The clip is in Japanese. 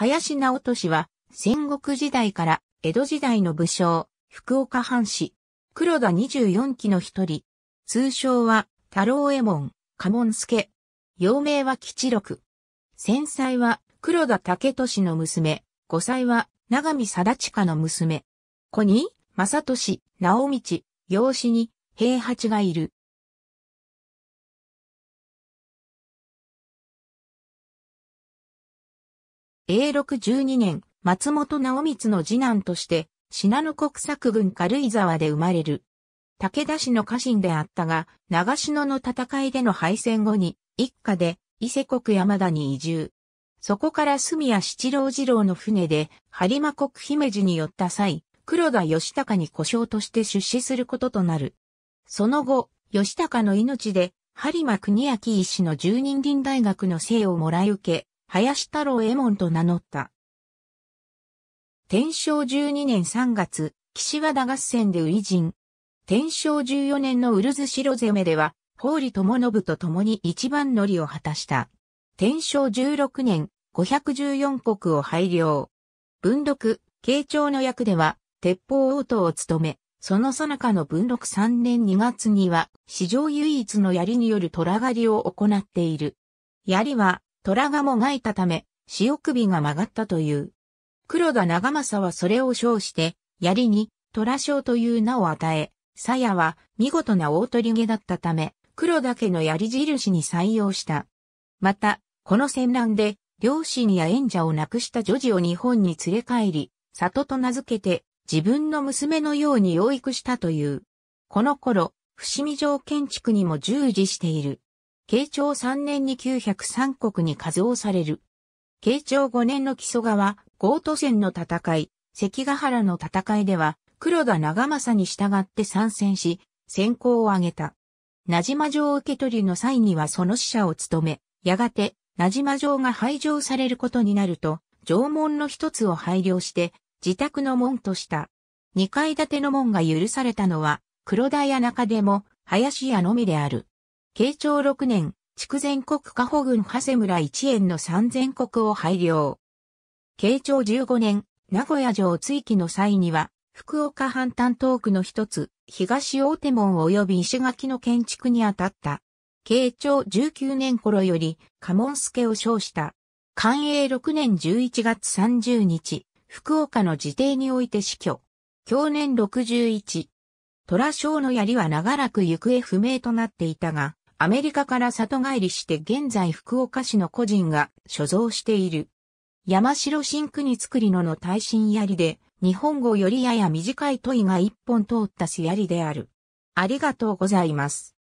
林直人氏は、戦国時代から江戸時代の武将、福岡藩士、黒田24期の一人、通称は太郎右衛門、家門助、幼名は吉六。戦災は黒田武俊の娘、五歳は長見定親の娘。子に、正俊、直道、養子に、平八がいる。永禄12年、松本直光の次男として、信濃国作軍軽井沢で生まれる。武田氏の家臣であったが、長篠の戦いでの敗戦後に、一家で伊勢国山田に移住。そこから住谷七郎次郎の船で、播磨国姫路に寄った際、黒田義高に故障として出資することとなる。その後、義高の命で、播磨国明医師の十人林大学の生をもらい受け、林太郎右衛門と名乗った。天正12年3月、岸和田合戦で初陣。天正14年のウルズ城攻めでは、法理友信と共に一番乗りを果たした。天正16年、514国を廃領。文禄、慶長の役では、鉄砲応答を務め、その最中の文禄3年2月には、史上唯一の槍による虎狩りを行っている。槍は、虎がもがいたため、潮首が曲がったという。黒田長政はそれを称して、槍に虎将という名を与え、鞘は見事な大鳥毛だったため、黒田家の槍印に採用した。また、この戦乱で、両親や縁者を亡くした女児を日本に連れ帰り、里と名付けて、自分の娘のように養育したという。この頃、伏見城建築にも従事している。慶長3年に903国に加増される。慶長5年の木曽川、豪都戦の戦い、関ヶ原の戦いでは、黒田長政に従って参戦し、先行を挙げた。名島城受け取りの際にはその使者を務め、やがて、名島城が廃城されることになると、城門の一つを廃領して、自宅の門とした。二階建ての門が許されたのは、黒田や中でも、林屋のみである。慶長6年、筑前国加保郡長谷村一円の三千国を拝領。慶長15年、名古屋城追記の際には、福岡藩担当区の一つ、東大手門及び石垣の建築にあたった。慶長19年頃より、家門助を称した。寛永6年11月30日、福岡の自邸において死去。去年61。虎将の槍は長らく行方不明となっていたが、アメリカから里帰りして現在福岡市の個人が所蔵している。山城新国造りのの耐震槍で、日本語よりやや短い問いが一本通ったす槍である。ありがとうございます。